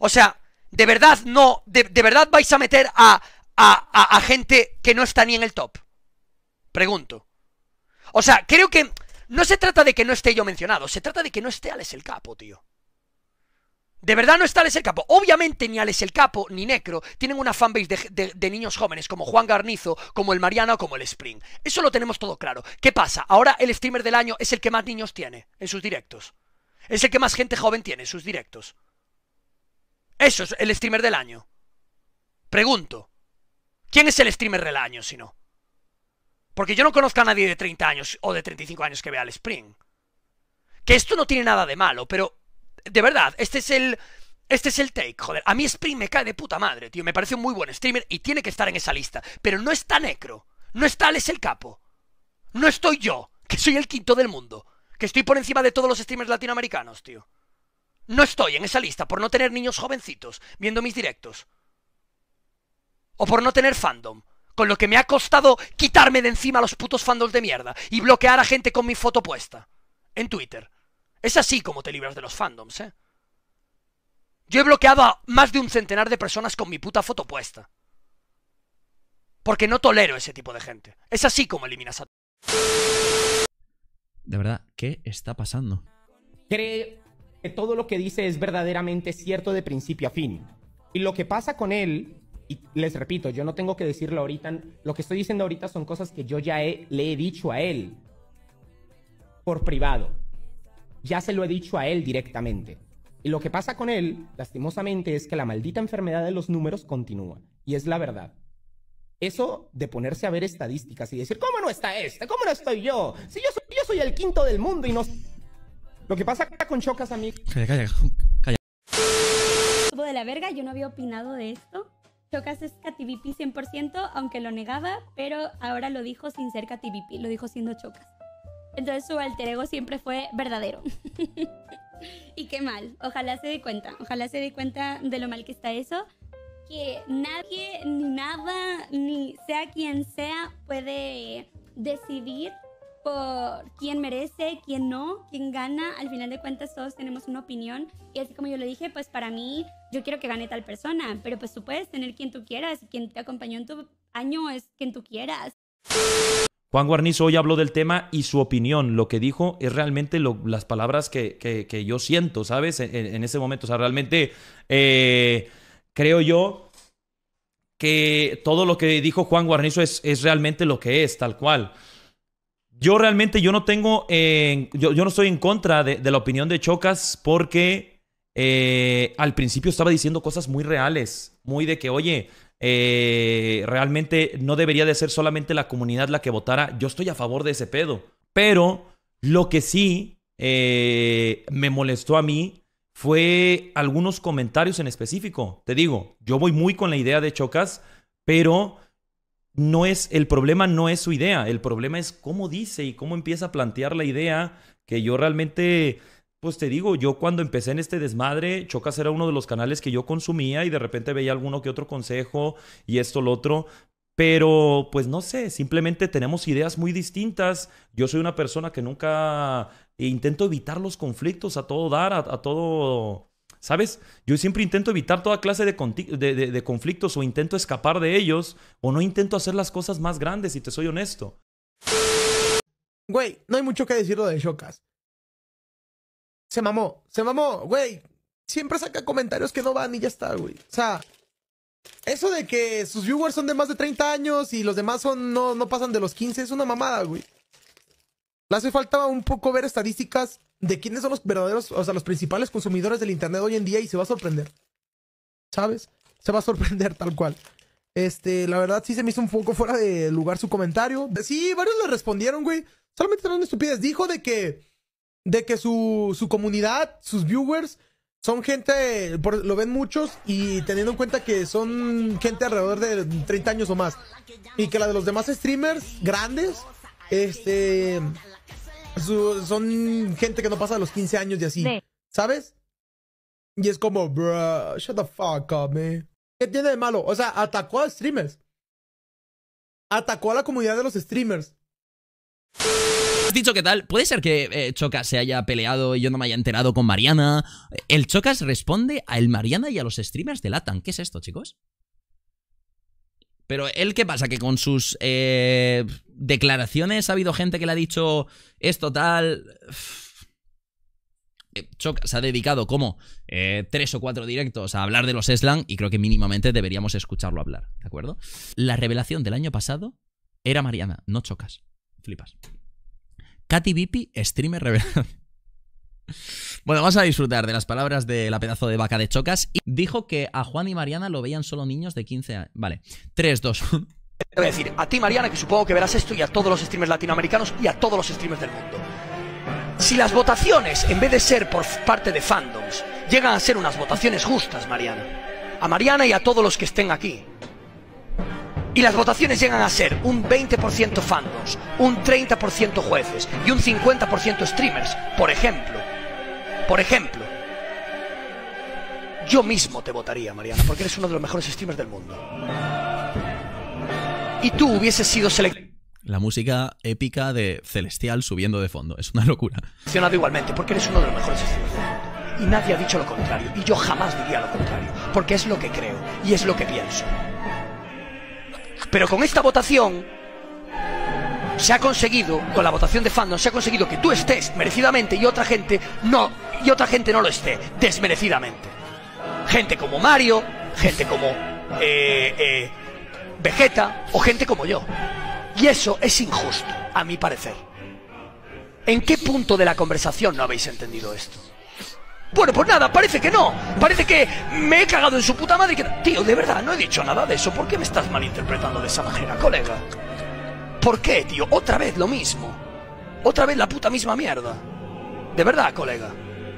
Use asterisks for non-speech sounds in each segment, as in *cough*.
O sea, de verdad no, de, verdad vais a meter a, gente que no está ni en el top. Pregunto. O sea, creo que no se trata de que no esté yo mencionado, se trata de que no esté Alex el Capo, tío. De verdad no está Alex el Capo. Obviamente ni Alex el Capo ni Necro tienen una fanbase de, de, niños jóvenes como Juan Garnizo, como el Mariano, o como el Spring. Eso lo tenemos todo claro. ¿Qué pasa? Ahora el streamer del año es el que más niños tiene en sus directos. Es el que más gente joven tiene en sus directos. Eso es el streamer del año. Pregunto. ¿Quién es el streamer del año, si no? Porque yo no conozco a nadie de 30 años o de 35 años que vea el Spring. Que esto no tiene nada de malo, pero de verdad, este es el este es el take, joder. A mí Spring me cae de puta madre, tío. Me parece un muy buen streamer y tiene que estar en esa lista. Pero no está Necro. No está Alex el Capo. No estoy yo, que soy el quinto del mundo. Que estoy por encima de todos los streamers latinoamericanos, tío. No estoy en esa lista por no tener niños jovencitos viendo mis directos. O por no tener fandom. Con lo que me ha costado quitarme de encima los putos fandoms de mierda y bloquear a gente con mi foto puesta. En Twitter. Es así como te libras de los fandoms, ¿eh? Yo he bloqueado a más de un centenar de personas con mi puta foto puesta. Porque no tolero ese tipo de gente. Es así como eliminas a... De verdad, ¿qué está pasando? que todo lo que dice es verdaderamente cierto de principio a fin. Y lo que pasa con él, y les repito, yo no tengo que decirlo ahorita, lo que estoy diciendo ahorita son cosas que yo ya le he dicho a él por privado. Ya se lo he dicho a él directamente. Y lo que pasa con él, lastimosamente, es que la maldita enfermedad de los números continúa. Y es la verdad. Eso de ponerse a ver estadísticas y decir, ¿cómo no está este? ¿Cómo no estoy yo? Si yo yo soy el quinto del mundo y no... Lo que pasa acá con Chocas, amigo. Calla, calla, calla. De la verga, yo no había opinado de esto. Chocas es Cativipi 100%, aunque lo negaba, pero ahora lo dijo sin ser Cativipi, lo dijo siendo Chocas. Entonces su alter ego siempre fue verdadero. *laughs* y qué mal. Ojalá se dé cuenta. Ojalá se dé cuenta de lo mal que está eso. Que nadie, ni nada, ni sea quien sea, puede decidir quién merece, quién no, quién gana. Al final de cuentas todos tenemos una opinión. Y así como yo lo dije, pues para mí yo quiero que gane tal persona, pero pues tú puedes tener quien tú quieras quien te acompañó en tu año es quien tú quieras. Juan Guarnizo hoy habló del tema y su opinión, lo que dijo es realmente las palabras que, yo siento, ¿sabes? En, ese momento, o sea, realmente eh, creo yo que todo lo que dijo Juan Guarnizo es, es realmente lo que es, tal cual yo realmente yo no tengo, yo, no estoy en contra de, la opinión de Chocas porque eh, al principio estaba diciendo cosas muy reales, muy de que, oye, eh, realmente no debería de ser solamente la comunidad la que votara. Yo estoy a favor de ese pedo. Pero lo que sí eh, me molestó a mí fue algunos comentarios en específico. Te digo, yo voy muy con la idea de Chocas, pero no es, el problema no es su idea, el problema es cómo dice y cómo empieza a plantear la idea que yo realmente... Pues te digo, yo cuando empecé en este desmadre, Chocas era uno de los canales que yo consumía y de repente veía alguno que otro consejo y esto, lo otro, pero, pues no sé, simplemente tenemos ideas muy distintas. Yo soy una persona que nunca eh, intento evitar los conflictos a todo dar, a todo ¿Sabes? Yo siempre intento evitar toda clase de, conflictos o intento escapar de ellos o no intento hacer las cosas más grandes, si te soy honesto. Güey, no hay mucho que lo de Shokas. Se mamó, se mamó, güey. Siempre saca comentarios que no van y ya está, güey. O sea, eso de que sus viewers son de más de 30 años y los demás son, no, no pasan de los 15 es una mamada, güey. Le hace falta un poco ver estadísticas de quiénes son los verdaderos, o sea, los principales consumidores del Internet hoy en día y se va a sorprender. ¿Sabes? Se va a sorprender tal cual. Este, la verdad sí se me hizo un poco fuera de lugar su comentario. Sí, varios le respondieron, güey. Solamente eran estupidez. Dijo de que, de que su, su comunidad, sus viewers, son gente, lo ven muchos y teniendo en cuenta que son gente alrededor de 30 años o más. Y que la de los demás streamers grandes, este, son gente que no pasa los 15 años y así. ¿Sabes? Y es como, bruh, shut the fuck up, man. ¿Qué tiene de malo? O sea, atacó a streamers. Atacó a la comunidad de los streamers. dicho qué tal? Puede ser que eh, Chocas se haya peleado y yo no me haya enterado con Mariana. El Chocas responde a el Mariana y a los streamers de Latan. ¿Qué es esto, chicos? Pero él, ¿qué pasa? Que con sus eh, declaraciones, ha habido gente que le ha dicho esto tal... Eh, chocas se ha dedicado como eh, tres o cuatro directos a hablar de los slang y creo que mínimamente deberíamos escucharlo hablar, ¿de acuerdo? La revelación del año pasado era Mariana, no Chocas. Flipas. Katy Vipi, streamer revelación. *laughs* Bueno, vamos a disfrutar de las palabras de la pedazo de vaca de Chocas. Y dijo que a Juan y Mariana lo veían solo niños de 15 años. Vale, 3, 2, 1. Te voy a decir, a ti Mariana, que supongo que verás esto, y a todos los streamers latinoamericanos y a todos los streamers del mundo. Si las votaciones, en vez de ser por parte de fandoms, llegan a ser unas votaciones justas, Mariana, a Mariana y a todos los que estén aquí, y las votaciones llegan a ser un 20% fandoms, un 30% jueces y un 50% streamers, por ejemplo, por ejemplo, yo mismo te votaría, Mariana, porque eres uno de los mejores streamers del mundo y tú hubieses sido seleccionado. La música épica de Celestial subiendo de fondo, es una locura. Seleccionado igualmente, porque eres uno de los mejores Y nadie ha dicho lo contrario, y yo jamás diría lo contrario, porque es lo que creo y es lo que pienso. Pero con esta votación se ha conseguido, con la votación de fandom, se ha conseguido que tú estés merecidamente y otra gente no, y otra gente no lo esté, desmerecidamente. Gente como Mario, gente como eh, eh, Vegeta o gente como yo. Y eso es injusto, a mi parecer. ¿En qué punto de la conversación no habéis entendido esto? Bueno, pues nada, parece que no. Parece que me he cagado en su puta madre. Que... Tío, de verdad, no he dicho nada de eso. ¿Por qué me estás malinterpretando de esa manera, colega? ¿Por qué, tío? Otra vez lo mismo. Otra vez la puta misma mierda. De verdad, colega.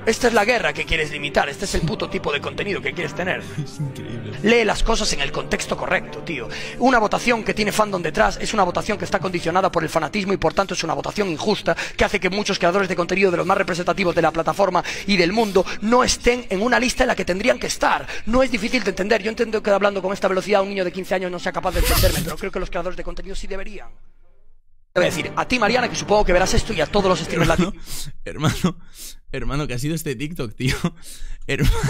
Esta es la guerra que quieres limitar, este es el puto tipo de contenido que quieres tener. Es Lee las cosas en el contexto correcto, tío. Una votación que tiene fandom detrás es una votación que está condicionada por el fanatismo y por tanto es una votación injusta que hace que muchos creadores de contenido de los más representativos de la plataforma y del mundo no estén en una lista en la que tendrían que estar. No es difícil de entender. Yo entiendo que hablando con esta velocidad un niño de 15 años no sea capaz de entenderme, pero creo que los creadores de contenido sí deberían. Te decir, a ti Mariana, que supongo que verás esto, y a todos los streamers latinos. hermano. Hermano, ¿qué ha sido este TikTok, tío? *laughs* Hermano... *coughs*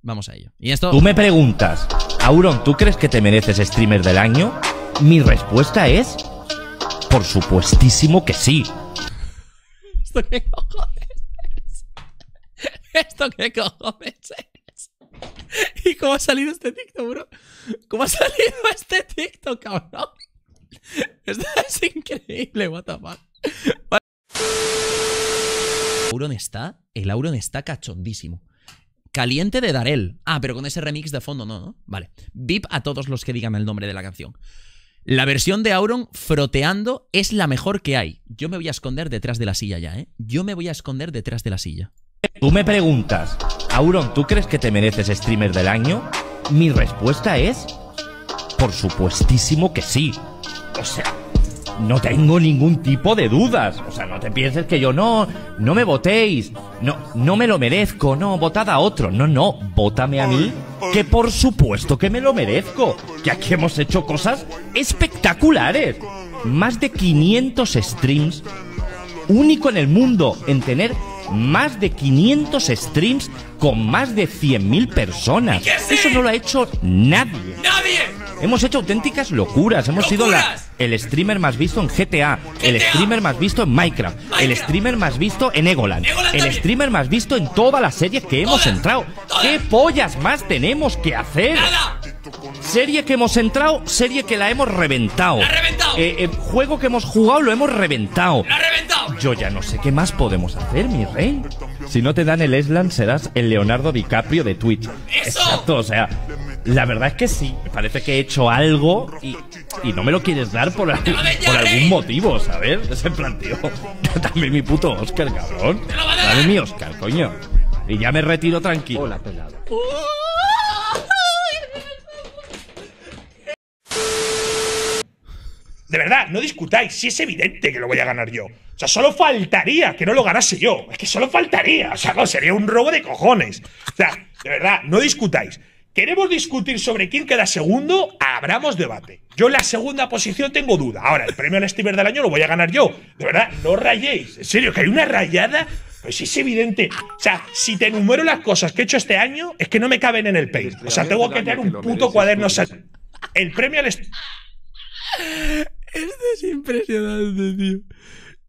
Vamos a ello. Tú me preguntas, Auron, ¿tú crees que te mereces streamer del año? Mi respuesta es, por supuestísimo que sí. ¿Esto qué cojones es? ¿Esto qué cojones es? ¿Y cómo ha salido este TikTok, bro? ¿Cómo ha salido este TikTok, cabrón? Esto es increíble, what the fuck. Auron está, el Auron está cachondísimo. Caliente de Darel. Ah, pero con ese remix de fondo no, ¿no? Vale. VIP a todos los que digan el nombre de la canción. La versión de Auron froteando es la mejor que hay. Yo me voy a esconder detrás de la silla ya, ¿eh? Yo me voy a esconder detrás de la silla. Tú me preguntas, Auron, ¿tú crees que te mereces streamer del año? Mi respuesta es, por supuestísimo que sí. O sea, no tengo ningún tipo de dudas. O sea, no te pienses que yo no, no me votéis. No, no me lo merezco. No, votad a otro. No, no, votame a mí. Que por supuesto que me lo merezco. Que aquí hemos hecho cosas espectaculares. Más de 500 streams. Único en el mundo en tener más de 500 streams con más de 100.000 personas. Eso no lo ha hecho nadie. ¡Nadie! Hemos hecho auténticas locuras. Hemos sido el streamer más visto en GTA, el streamer más visto en Minecraft, el streamer más visto en Egoland, el streamer más visto en todas las series que hemos entrado. ¿Qué pollas más tenemos que hacer? Serie que hemos entrado, serie que la hemos reventado. Eh, eh, juego que hemos jugado, lo hemos reventado. ¡La reventado! Yo ya no sé qué más podemos hacer, mi rey. Si no te dan el Eslan, serás el Leonardo DiCaprio de Twitch. Exacto, o sea, la verdad es que sí. Me Parece que he hecho algo y, y no me lo quieres dar por, por algún motivo, ¿sabes? Ese *laughs* planteo. También mi puto Oscar, cabrón. Dame mi Oscar, coño. Y ya me retiro tranquilo. Hola, pelado. De verdad, no discutáis, si es evidente que lo voy a ganar yo. O sea, solo faltaría que no lo ganase yo. Es que solo faltaría. O sea, sería un robo de cojones. O sea, de verdad, no discutáis. ¿Queremos discutir sobre quién queda segundo? Abramos debate. Yo en la segunda posición tengo duda. Ahora, el premio al Steamer del año lo voy a ganar yo. De verdad, no rayéis. En serio, que hay una rayada. Pues es evidente. O sea, si te enumero las cosas que he hecho este año, es que no me caben en el pay. O sea, tengo que tener un puto cuaderno. El premio al. Este es impresionante, tío.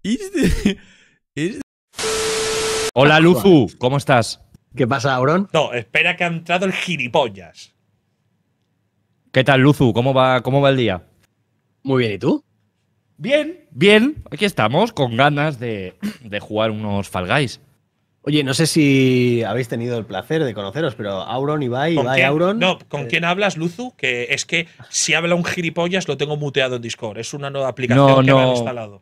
Este, Hola, ah, Luzu, ¿cómo estás? ¿Qué pasa, Auron? No, espera que ha entrado el gilipollas. ¿Qué tal, Luzu? ¿Cómo va, cómo va el día? Muy bien, ¿y tú? Bien, bien. Aquí estamos, con ganas de, de jugar unos Fall Oye, no sé si habéis tenido el placer de conoceros, pero Auron, Ibai, Ibai, Auron. No, ¿con eh, quién hablas, Luzu? Que es que si habla un gilipollas lo tengo muteado en Discord. Es una nueva aplicación que me han instalado.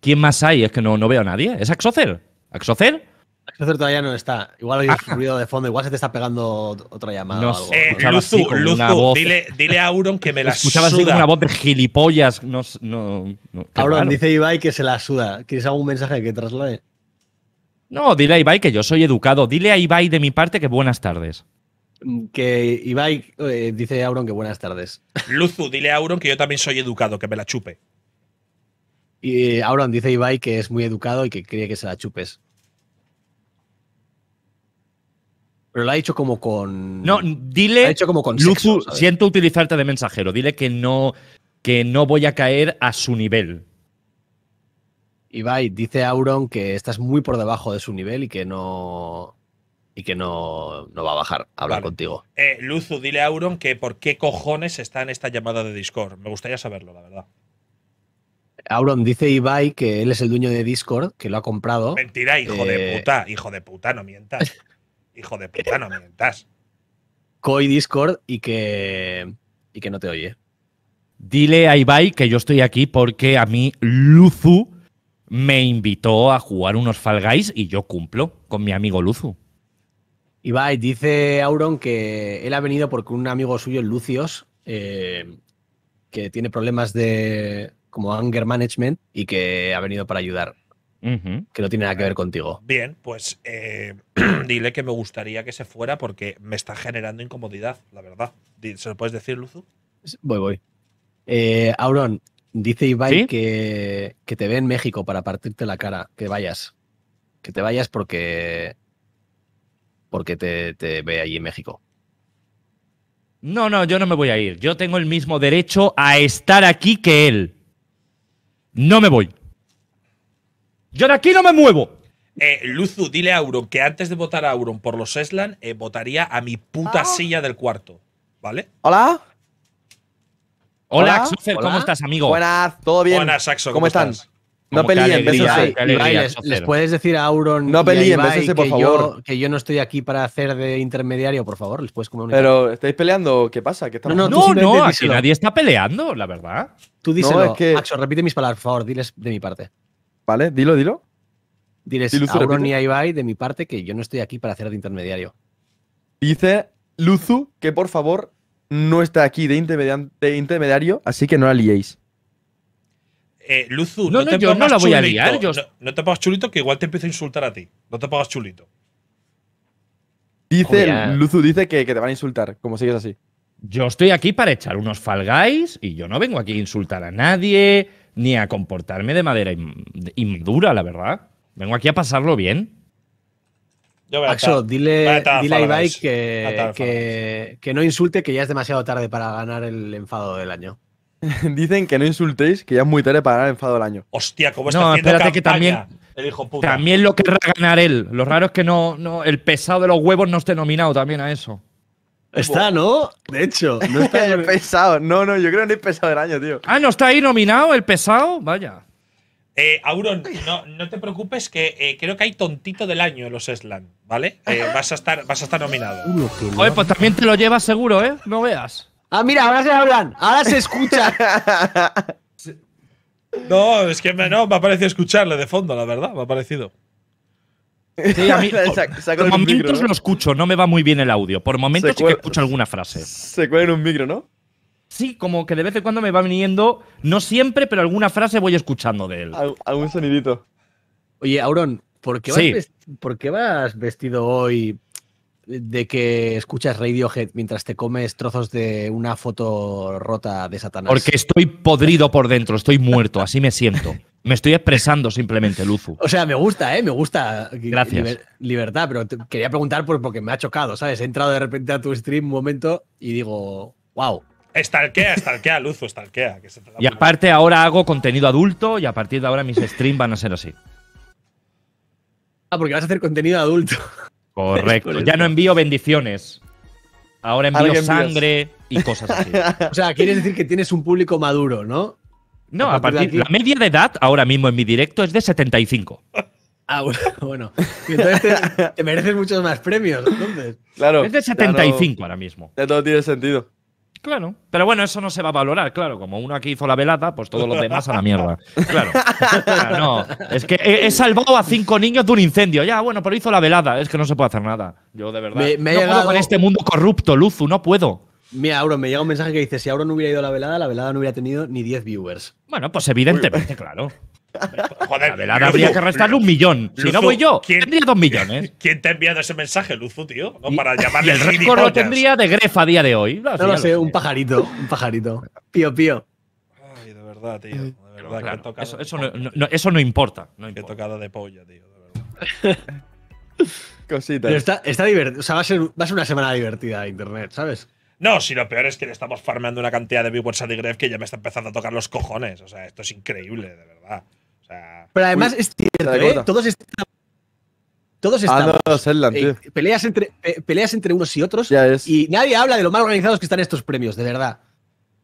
¿Quién más hay? Es que no, no veo a nadie. ¿Es Axocer? ¿Axocer? Axocer todavía no está. Igual hay ah. un ruido de fondo, igual se te está pegando otra llamada. No o eh, Luzu, Luzu, dile, dile, a Auron que me la Escuchaba suda. ¿Escuchabas una voz de gilipollas. No, Auron dice Ibai que se la suda. ¿Quieres algún mensaje que traslade? No, dile a Ibai que yo soy educado. Dile a Ibai de mi parte que buenas tardes. Mm, que Ibai eh, dice Auron que buenas tardes. Luzu, dile a Auron que yo también soy educado, que me la chupe. Y eh, Auron dice Ibai que es muy educado y que cree que se la chupes. Pero lo ha dicho como con. No, dile. hecho como con. Luzu, siento utilizarte de mensajero. Dile que no, que no voy a caer a su nivel. Ibai, dice Auron que estás muy por debajo de su nivel y que no, y que no, va a bajar a hablar contigo. Eh, Luzu, dile a Auron que por qué cojones está en esta llamada de Discord. Me gustaría saberlo, la verdad. Auron dice Ibai que él es el dueño de Discord, que lo ha comprado. Mentira, hijo de eh, puta, hijo de puta, no mientas. *laughs* hijo de puta, no mientas. Coy Discord y que, y que no te oye. Dile a Ibai que yo estoy aquí porque a mí Luzu me invitó a jugar unos Fall Guys y yo cumplo con mi amigo Luzu. y dice Auron que él ha venido porque un amigo suyo, Lucios, eh, que tiene problemas de como anger management y que ha venido para ayudar. Que no tiene nada que ver contigo. Bien, pues eh, *clears throat* dile que me gustaría que se fuera porque me está generando incomodidad, la verdad. ¿Se lo puedes decir, Luzu? Voy, voy. Eh, Auron, Dice Ibai que, te ve en México para partirte la cara, que vayas. Que te vayas porque. Porque te, te ve allí en México. No, no, yo no me voy a ir. Yo tengo el mismo derecho a estar aquí que él. No me voy. Yo de aquí no me muevo. Eh, Luzu, dile a Auron que antes de votar a Auron por los Eslan, eh, votaría a mi puta ah. silla del cuarto. ¿Vale? ¿Hola? Hola, Hola, ¿cómo estás, amigo? Buenas, ¿todo bien? Buenas, Axel, ¿Cómo, están? Estás? No peleen, besos. les, puedes decir a Auron no peleen, por que favor. Yo, que yo no estoy aquí para hacer de intermediario, por favor, les puedes comunicar. Pero ¿estáis peleando? ¿Qué pasa? ¿Qué no, no, no, no aquí nadie está peleando, la verdad. Tú díselo, repite mis palabras, por favor, diles de mi parte. Vale, dilo, dilo. Diles a Auron y a Ibai de mi parte que yo no estoy aquí para hacer de intermediario. Dice Luzu que por favor no está aquí de, intermediario, así que no la liéis. Eh, Luzu, no, yo no la voy a liar. No, te pongas chulito, que igual te empiezo a insultar a ti. No te pagas chulito. Dice, Luzu dice que, te van a insultar, como sigues así. Yo estoy aquí para echar unos falgáis y yo no vengo aquí a insultar a nadie ni a comportarme de manera inmadura, la verdad. Vengo aquí a pasarlo bien. Axo, dile, a Ibai que, no insulte, que ya es demasiado tarde para ganar el enfado del año. *laughs* Dicen que no insultéis, que ya es muy tarde para ganar el enfado del año. Hostia, ¿cómo está haciendo que también, el hijo también lo querrá ganar él. Lo raro es que no, no, el pesado de los huevos no esté nominado también a eso. Está, ¿no? De hecho, no está *laughs* el pesado. No, no, yo creo que no es pesado del año, tío. Ah, ¿no está ahí nominado el pesado? Vaya. Eh, Auron, no, te preocupes que eh, creo que hay tontito del año en los Eslan. ¿vale? Eh, vas, a estar, vas a estar nominado. Oye, pues también te lo llevas seguro, ¿eh? No veas. Ah, mira, ahora se hablan, ahora se escucha. *laughs* no, es que me, no, me ha parecido escucharle de fondo, la verdad, me ha parecido. Sí, a mí, *laughs* por, momentos lo escucho, no me va muy bien el audio. Por momentos sí que escucho alguna frase. Se cuela en un micro, ¿no? Sí, como que de vez en cuando me va viniendo, no siempre, pero alguna frase voy escuchando de él. Algún sonidito. Oye, Auron, ¿Por qué, vas vas vestido hoy de que escuchas Radiohead mientras te comes trozos de una foto rota de Satanás? Porque estoy podrido por dentro, estoy muerto, así me siento. Me estoy expresando simplemente, Luzu. O sea, me gusta, ¿eh? Me gusta. Gracias. libertad, pero quería preguntar por, porque me ha chocado, ¿sabes? He entrado de repente a tu stream un momento y digo, wow. Estalquea, estalquea, Luzu, estalquea. y aparte ahora hago contenido adulto y a partir de ahora mis streams van a ser así. Ah, porque vas a hacer contenido adulto. *laughs* Correcto. ya no envío bendiciones. Ahora envío sangre y cosas así. *laughs* o sea, quieres decir que tienes un público maduro, ¿no? No, a partir, de la media de edad ahora mismo en mi directo es de 75. Ah, bueno. *laughs* entonces te, mereces muchos más premios, entonces. Claro. Es de 75 ahora mismo. Ya todo tiene sentido. Claro. Pero bueno, eso no se va a valorar, claro. Como uno aquí hizo la velada, pues todos los demás a la mierda. Claro. no, es que he, salvado a cinco niños de un incendio. Ya, bueno, pero hizo la velada. Es que no se puede hacer nada. Yo, de verdad. Me, no con este mundo corrupto, Luzu, no puedo. Mira, Auron, me llega un mensaje que dice: si Auron no hubiera ido a la velada, la velada no hubiera tenido ni 10 viewers. Bueno, pues evidentemente, claro. *laughs* Joder, habría que restarle un millón. si no voy yo, ¿quién, tendría dos millones. ¿Quién te ha enviado ese mensaje, Luzu, tío? Para llamarle. el récord lo tendría de Grefa a día de hoy. No, no lo sé, un pajarito. Un pajarito. Pío, pío. Ay, de verdad, tío. De verdad, tocado eso, no, importa. No importa. de polla, tío. De *laughs* Cositas. está, está divertido. O sea, va a, ser, una semana divertida Internet, ¿sabes? No, si lo peor es que le estamos farmeando una cantidad de viewers a gref que ya me está empezando a tocar los cojones. O sea, esto es increíble, de verdad. Pero además es cierto, ¿eh? todos están todos ah, estamos. Eh, peleas, entre, peleas entre unos y otros. Y nadie habla de lo mal organizados que están estos premios, de verdad.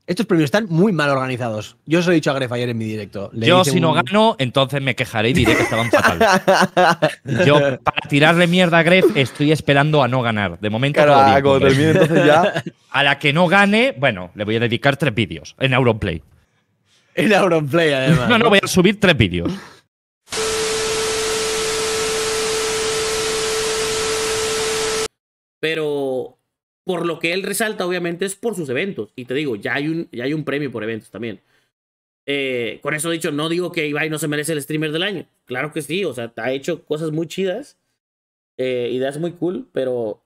Estos premios están muy mal organizados. Yo os lo he dicho a Gref ayer en mi directo. yo, si no gano, entonces me quejaré y diré que estaban fatal. *laughs* yo, para tirarle mierda a Gref, estoy esperando a no ganar. De momento, ah, *laughs* a la que no gane, bueno, le voy a dedicar tres vídeos en Europlay en Auronplay, además. No, no, voy a subir tres vídeos. Pero por lo que él resalta, obviamente, es por sus eventos. Y te digo, ya hay un, ya hay un premio por eventos también. Eh, con eso dicho, no digo que Ibai no se merece el streamer del año. Claro que sí, o sea, ha hecho cosas muy chidas, eh, ideas muy cool, pero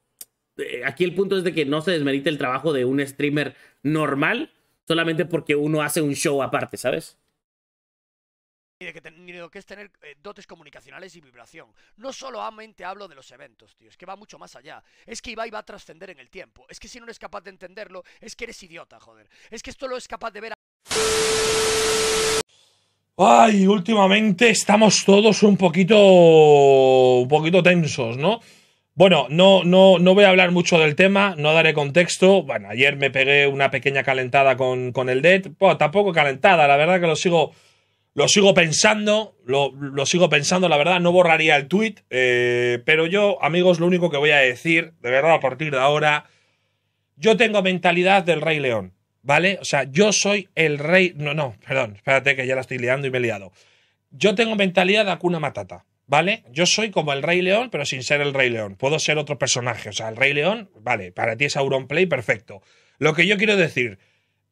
eh, aquí el punto es de que no se desmedite el trabajo de un streamer normal solamente porque uno hace un show aparte, ¿sabes? Ni de, que de lo que es tener eh, dotes comunicacionales y vibración. No solo solamente hablo de los eventos, tío, es que va mucho más allá. Es que y va a trascender en el tiempo. Es que si no eres capaz de entenderlo, es que eres idiota, joder. Es que esto lo es capaz de ver... A... Ay, últimamente estamos todos un poquito... un poquito tensos, ¿no? Bueno, no, no, no voy a hablar mucho del tema, no daré contexto. Bueno, ayer me pegué una pequeña calentada con, el Dead. tampoco calentada, la verdad que lo sigo, lo sigo pensando, lo, sigo pensando, la verdad, no borraría el tweet. Eh, pero yo, amigos, lo único que voy a decir, de verdad, a partir de ahora, yo tengo mentalidad del Rey León, ¿vale? O sea, yo soy el Rey. No, no, perdón, espérate que ya la estoy liando y me he liado. Yo tengo mentalidad de Akuna Matata. ¿Vale? Yo soy como el Rey León, pero sin ser el Rey León. Puedo ser otro personaje. O sea, el Rey León, vale, para ti es Auronplay, perfecto. Lo que yo quiero decir,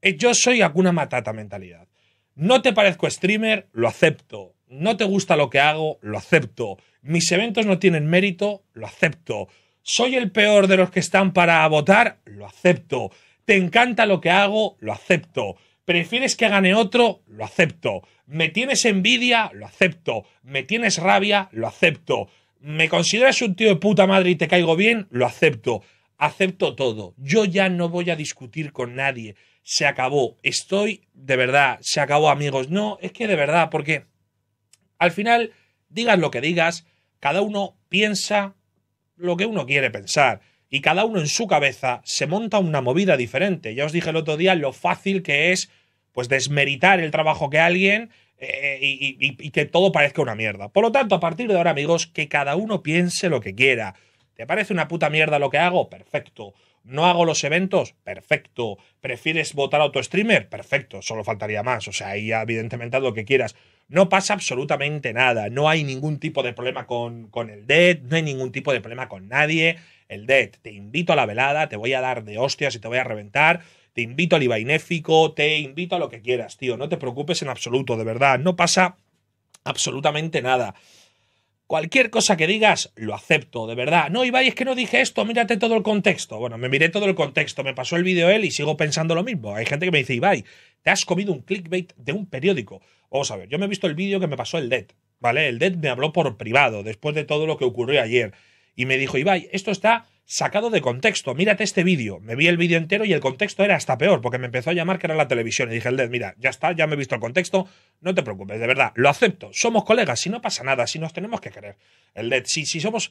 eh, yo soy alguna Matata mentalidad. No te parezco streamer, lo acepto. No te gusta lo que hago, lo acepto. Mis eventos no tienen mérito, lo acepto. Soy el peor de los que están para votar, lo acepto. Te encanta lo que hago, lo acepto prefieres que gane otro, lo acepto. Me tienes envidia, lo acepto. Me tienes rabia, lo acepto. Me consideras un tío de puta madre y te caigo bien, lo acepto. Acepto todo. Yo ya no voy a discutir con nadie. Se acabó. Estoy, de verdad, se acabó, amigos. No, es que de verdad, porque al final, digas lo que digas, cada uno piensa lo que uno quiere pensar y cada uno en su cabeza se monta una movida diferente. Ya os dije el otro día lo fácil que es pues desmeritar el trabajo que alguien eh, y, que todo parezca una mierda. Por lo tanto, a partir de ahora, amigos, que cada uno piense lo que quiera. ¿Te parece una puta mierda lo que hago? Perfecto. ¿No hago los eventos? Perfecto. ¿Prefieres votar a otro streamer? Perfecto. Solo faltaría más. O sea, ahí evidentemente haz lo que quieras. No pasa absolutamente nada. No hay ningún tipo de problema con, con el Dead. No hay ningún tipo de problema con nadie. El Dead, te invito a la velada. Te voy a dar de hostias y te voy a reventar te invito al Ibainéfico, te invito a lo que quieras, tío. No te preocupes en absoluto, de verdad. No pasa absolutamente nada. Cualquier cosa que digas, lo acepto, de verdad. No, Ibai, es que no dije esto, mírate todo el contexto. Bueno, me miré todo el contexto, me pasó el vídeo él y sigo pensando lo mismo. Hay gente que me dice, Ibai, te has comido un clickbait de un periódico. Vamos a ver, yo me he visto el vídeo que me pasó el Det. ¿vale? El Det me habló por privado, después de todo lo que ocurrió ayer. Y me dijo, Ibai, esto está sacado de contexto. Mírate este vídeo. Me vi el vídeo entero y el contexto era hasta peor, porque me empezó a llamar que era la televisión. Y dije, el mira, ya está, ya me he visto el contexto. No te preocupes, de verdad, lo acepto. Somos colegas, si no pasa nada, si nos tenemos que querer. El LED, si, si somos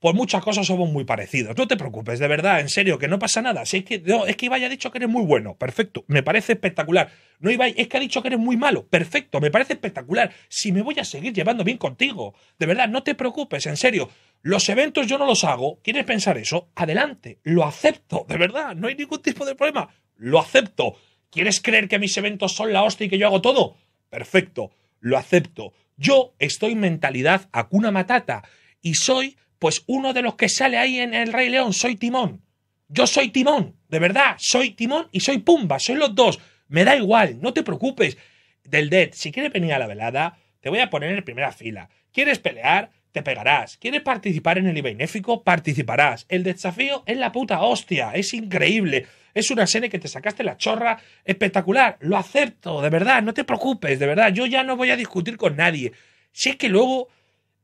por muchas cosas somos muy parecidos. No te preocupes, de verdad, en serio, que no pasa nada. Si es que, no, es que Ibai ha dicho que eres muy bueno, perfecto, me parece espectacular. No, Ibai, es que ha dicho que eres muy malo, perfecto, me parece espectacular. Si me voy a seguir llevando bien contigo, de verdad, no te preocupes, en serio. Los eventos yo no los hago, ¿quieres pensar eso? Adelante, lo acepto, de verdad, no hay ningún tipo de problema, lo acepto. ¿Quieres creer que mis eventos son la hostia y que yo hago todo? Perfecto, lo acepto. Yo estoy mentalidad a cuna matata y soy pues uno de los que sale ahí en El Rey León, soy Timón. Yo soy Timón, de verdad, soy Timón y soy Pumba, soy los dos. Me da igual, no te preocupes. Del Dead, si quieres venir a la velada, te voy a poner en primera fila. ¿Quieres pelear? Te pegarás. ¿Quieres participar en el benéfico Participarás. El desafío es la puta hostia, es increíble. Es una serie que te sacaste la chorra espectacular. Lo acepto, de verdad, no te preocupes, de verdad. Yo ya no voy a discutir con nadie. Si es que luego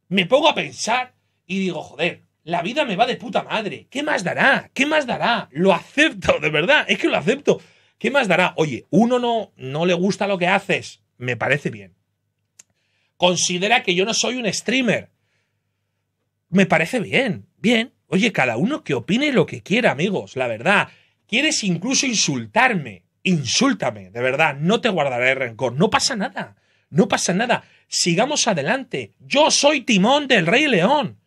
me pongo a pensar y digo, joder, la vida me va de puta madre. ¿Qué más dará? ¿Qué más dará? Lo acepto, de verdad, es que lo acepto. ¿Qué más dará? Oye, uno no, no le gusta lo que haces, me parece bien. Considera que yo no soy un streamer. Me parece bien, bien. Oye, cada uno que opine lo que quiera, amigos, la verdad. Quieres incluso insultarme, insúltame, de verdad, no te guardaré rencor, no pasa nada, no pasa nada, sigamos adelante. Yo soy Timón del Rey León.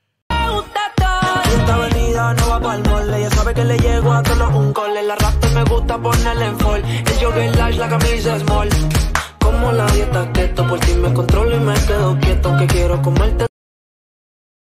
Esta avenida no va para pa'l molde, ya sabe que le llego a solo un gol El y me gusta ponerle en fall El jogging lash, la camisa small Como la dieta keto Por si me controlo y me quedo quieto Que quiero comerte